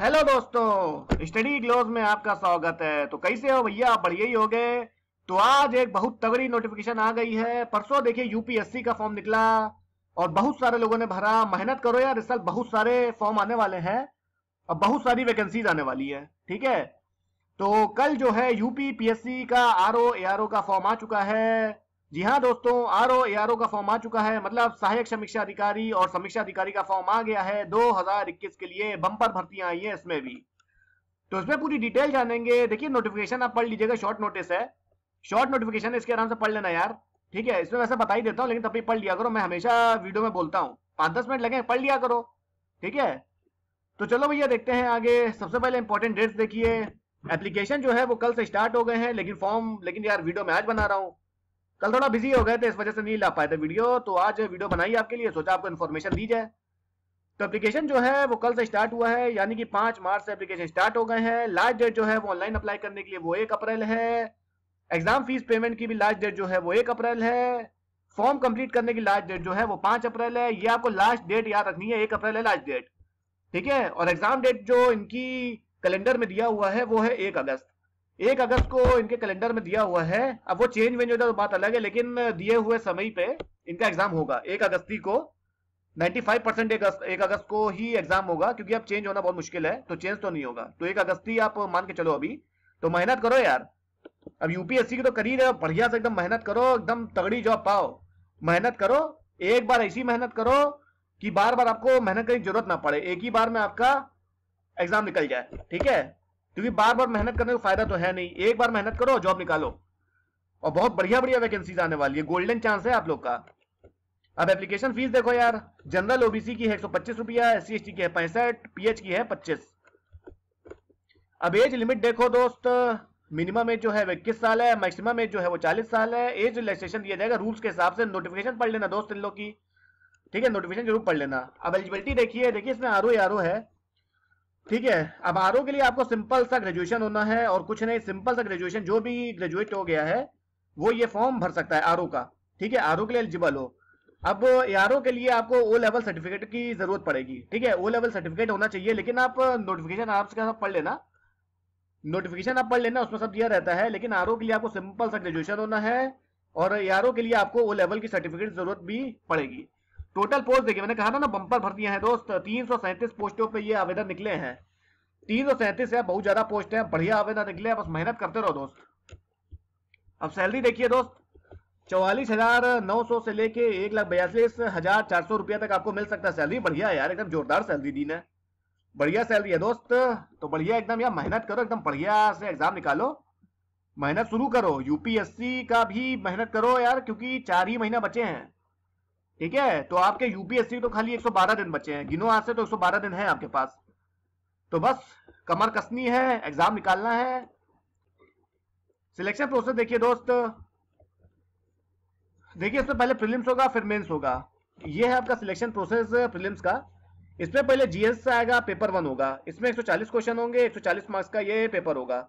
hello दोस्तों study close में आपका स्वागत है तो कैसे हो भैया आप बढ़िया ही हो गए तो आज एक बहुत तगड़ी नोटिफिकेशन आ गई है परसों देखिए यूपीएससी का फॉर्म निकला और बहुत सारे लोगों ने भरा मेहनत करो यार इस साल बहुत सारे फॉर्म आने वाले हैं और बहुत सारी वैकेंसीज आने वाली है ठीक है तो कल जो है यूपी का आर ओ का फॉर्म आ चुका है जी हाँ दोस्तों R O A R O का फॉर्म आ चुका है मतलब सहायक समीक्षा अधिकारी और समीक्षा अधिकारी का फॉर्म आ गया है 2021 के लिए बम्पर भर्तियां आई है इसमें भी तो इसमें पूरी डिटेल जानेंगे देखिए नोटिफिकेशन आप पढ़ लीजिएगा शॉर्ट नोटिस है शॉर्ट नोटिफिकेशन इसके आराम से पढ़ लेना यार ठीक है इसमें वैसे बताई देता हूँ लेकिन तब भी पढ़ लिया करो मैं हमेशा वीडियो में बोलता हूँ पांच दस मिनट लगे पढ़ लिया करो ठीक है तो चलो भैया देखते हैं आगे सबसे पहले इंपॉर्टेंट डेट्स देखिए एप्लीकेशन जो है वो कल से स्टार्ट हो गए हैं लेकिन फॉर्म लेकिन यार वीडियो में आज बना रहा हूँ कल थोड़ा बिजी हो गए थे इस वजह से नहीं ला पाए थे वीडियो तो आज वीडियो बनाई आपके लिए सोचा आपको इन्फॉर्मेशन दी जाए तो एप्लीकेशन जो है वो कल से स्टार्ट हुआ है यानी कि पांच मार्च से एप्लीकेशन स्टार्ट हो गए हैं लास्ट डेट जो है वो ऑनलाइन अप्लाई करने के लिए वो एक अप्रैल है एग्जाम फीस पेमेंट की भी लास्ट डेट जो है वो एक अप्रैल है फॉर्म कंप्लीट करने की लास्ट डेट जो है वो पांच अप्रैल है ये आपको लास्ट डेट याद रखनी है एक अप्रैल है लास्ट डेट ठीक है और एग्जाम डेट जो इनकी कैलेंडर में दिया हुआ है वो है एक अगस्त एक अगस्त को इनके कैलेंडर में दिया हुआ है अब वो चेंज वेंज होता तो बात अलग है लेकिन दिए हुए समय पे इनका एग्जाम होगा एक अगस्ती को 95 परसेंट एक, एक अगस्त को ही एग्जाम होगा क्योंकि अब चेंज होना बहुत मुश्किल है तो चेंज तो नहीं होगा तो एक अगस्ती आप मान के चलो अभी तो मेहनत करो यार अब यूपीएससी की तो कर ही रहे बढ़िया से एकदम मेहनत करो एकदम तगड़ी जॉब पाओ मेहनत करो एक बार ऐसी मेहनत करो कि बार बार आपको मेहनत करने की जरूरत ना पड़े एक ही बार में आपका एग्जाम निकल जाए ठीक है क्योंकि बार बार मेहनत करने का फायदा तो है नहीं एक बार मेहनत करो जॉब निकालो और बहुत बढ़िया बढ़िया वैकेंसी आने वाली है गोल्डन चांस है आप लोग का अब एप्लीकेशन फीस देखो यार जनरल ओबीसी की है एक सौ पच्चीस रुपया एस सी एस टी की है पैंसठ पीएच की है पच्चीस अब एज लिमिट देखो दोस्त मिनिमम एज जो है वो इक्कीस साल है मैक्सिमम एज जो है वो चालीस साल है एज रिलैक्सेशन दिया जाएगा रूल्स के हिसाब से नोटिफिकेशन पढ़ लेना दोस्त इन लोग की ठीक है नोटिफिकेशन जरूर पढ़ लेना अब एलिजिबिलिटी देखिए देखिए इसमें आर ओ है ठीक है अब आर के लिए आपको सिंपल सा ग्रेजुएशन होना है और कुछ नहीं सिंपल सा ग्रेजुएशन जो भी ग्रेजुएट हो गया है वो ये फॉर्म भर सकता है आर का ठीक है आर के लिए एलिजिबल हो अब यारो के लिए आपको ओ लेवल सर्टिफिकेट की जरूरत पड़ेगी ठीक है ओ लेवल सर्टिफिकेट होना चाहिए लेकिन आप नोटिफिकेशन आप साथ पढ़ लेना नोटिफिकेशन आप पढ़ लेना उसमें सब दिया रहता है लेकिन आर के लिए आपको सिंपल सा ग्रेजुएशन होना है और यारो के लिए आपको ओ लेवल की सर्टिफिकेट जरूरत भी पड़ेगी टोटल पोस्ट देखिए मैंने कहा था ना भर भर्तियां हैं दोस्त तीन पोस्टों पे ये आवेदन निकले हैं तीन सौ सैंतीस है बहुत ज्यादा पोस्ट है बढ़िया आवेदन निकले बस मेहनत करते रहो दोस्त अब सैलरी देखिए दोस्त चौवालीस हजार नौ सौ से लेके एक लाख बयालीस हजार चार सौ रुपया तक आपको मिल सकता है सैलरी बढ़िया है यार एकदम जोरदार सैलरी दी ने बढ़िया सैलरी है दोस्त तो बढ़िया एकदम यार मेहनत करो एकदम बढ़िया से एग्जाम निकालो मेहनत शुरू करो यूपीएससी का भी मेहनत करो यार क्योंकि चार ही महीना बचे हैं ठीक है तो आपके यूपीएससी तो खाली 112 दिन बचे हैं गिनो आज से तो 112 दिन है आपके पास तो बस कमर कसनी है एग्जाम निकालना है सिलेक्शन प्रोसेस देखिए दोस्त देखिए इसमें पहले प्रीलिम्स होगा फिर मेंस होगा ये है आपका सिलेक्शन प्रोसेस प्रीलिम्स का इसमें पहले जीएस आएगा पेपर वन होगा इसमें 140 क्वेश्चन होंगे 140 मार्क्स का ये पेपर होगा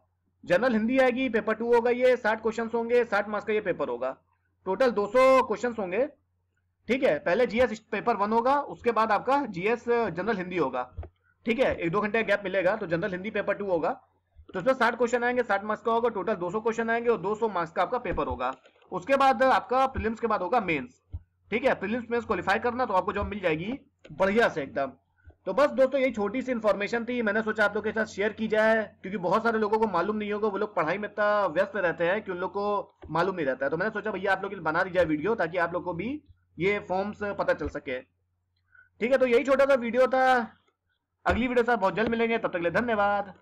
जनरल हिंदी आएगी पेपर टू होगा ये 60 क्वेश्चन होंगे 60 मार्क्स का ये पेपर होगा टोटल 200 क्वेश्चन होंगे ठीक है पहले जीएस पेपर वन होगा उसके बाद आपका जीएस जनरल uh, हिंदी होगा ठीक है एक दो घंटे का गैप मिलेगा तो जनरल हिंदी पेपर टू होगा तो उसमें साठ क्वेश्चन आएंगे साठ मार्क्स का होगा टोटल सौ क्वेश्चन आएंगे और सौ मार्क्स का आपका पेपर होगा उसके बाद आपका प्रिलिम्स के बाद होगा मेन्स ठीक है प्रिलिम्स मेन्स क्वालिफाई करना तो आपको जॉब मिल जाएगी बढ़िया से एकदम तो बस दोस्तों यही छोटी सी इन्फॉर्मेशन थी मैंने सोचा आप लोगों के साथ शेयर की जाए क्योंकि बहुत सारे लोगों को मालूम नहीं होगा वो लोग पढ़ाई में इतना व्यस्त रहते हैं कि उन लोग को मालूम नहीं रहता है तो मैंने सोचा भैया आप लोग बना दी जाए वीडियो ताकि आप लोग को भी ये फॉर्म्स पता चल सके ठीक है तो यही छोटा सा वीडियो था अगली वीडियो साथ बहुत जल्द मिलेंगे तब तक के लिए धन्यवाद